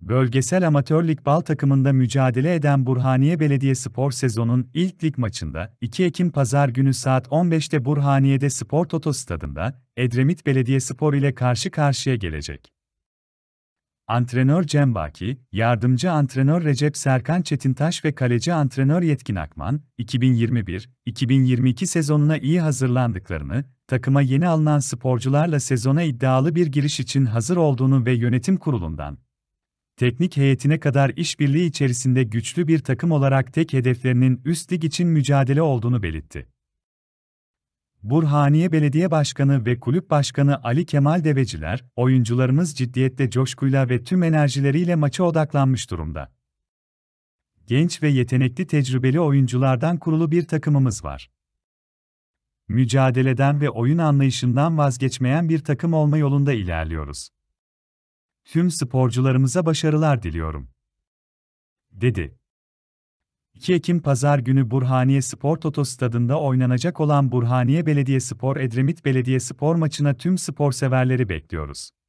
Bölgesel amatör lig bal takımında mücadele eden Burhaniye Belediye Spor sezonun ilk lig maçında 2 Ekim Pazar günü saat 15'te Burhaniye'de Spor Toto Stadında Edremit Belediye Spor ile karşı karşıya gelecek. Antrenör Cem Baki, yardımcı antrenör Recep Serkan Çetintaş ve kaleci antrenör Yetkin Akman, 2021-2022 sezonuna iyi hazırlandıklarını, takıma yeni alınan sporcularla sezona iddialı bir giriş için hazır olduğunu ve yönetim kurulundan teknik heyetine kadar işbirliği içerisinde güçlü bir takım olarak tek hedeflerinin üst lig için mücadele olduğunu belirtti. Burhaniye Belediye Başkanı ve Kulüp Başkanı Ali Kemal Deveciler, oyuncularımız ciddiyetle coşkuyla ve tüm enerjileriyle maça odaklanmış durumda. Genç ve yetenekli tecrübeli oyunculardan kurulu bir takımımız var. Mücadeleden ve oyun anlayışından vazgeçmeyen bir takım olma yolunda ilerliyoruz. Tüm sporcularımıza başarılar diliyorum. Dedi. 2 Ekim Pazar günü Burhaniye Spor Toto Stadında oynanacak olan Burhaniye Belediye Spor Edremit Belediye Spor maçına tüm spor severleri bekliyoruz.